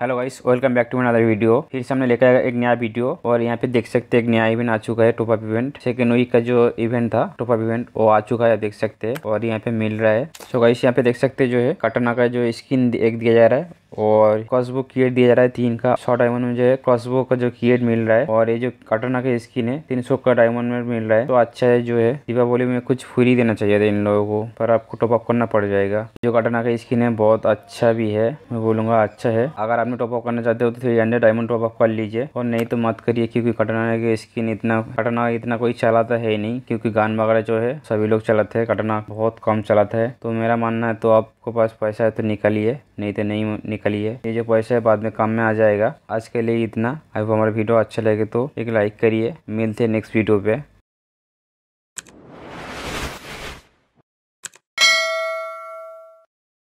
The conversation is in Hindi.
hello guys welcome back to another video फिर से हमने लेकर एक नया वीडियो और यहाँ पे देख सकते हैं एक नया इवेंट आ चुका है top up event second week का जो इवेंट था टॉप अप इवेंट वो आ चुका है देख सकते हैं और यहाँ पे मिल रहा है सो गाइस यहाँ पे देख सकते जो है कटना का जो स्किन एक दिया जा रहा है और क्रॉसबो कीट दिया जा रहा है तीन का सौ डायमंड में जो है क्रॉसबो का जो की मिल रहा है और ये जो कटना की स्किन है तीन सौ का डायमंड में मिल रहा है तो अच्छा है जो है दीपावली में कुछ फ्री देना चाहिए था इन लोगों को पर आपको टॉपअप करना पड़ जाएगा जो कटना का स्किन है बहुत अच्छा भी है मैं बोलूँगा अच्छा है अगर आपने टॉपअप करना चाहते हो तो थ्री हंड्रेड डायमंड टॉपअप कर लीजिए और नहीं तो मत करिए क्योंकि कटना की स्किन इतना कटना इतना कोई चलाता है नहीं क्योंकि गान वगैरह जो है सभी लोग चलाते हैं कटना बहुत कम चलाता है तो मेरा मानना है तो आपके पास पैसा है तो निकालिए नहीं तो नहीं निकली है ये जो पैसा है बाद में काम में आ जाएगा आज के लिए इतना अब हमारा वीडियो अच्छा लगे तो एक लाइक करिए मिलते हैं नेक्स्ट वीडियो पे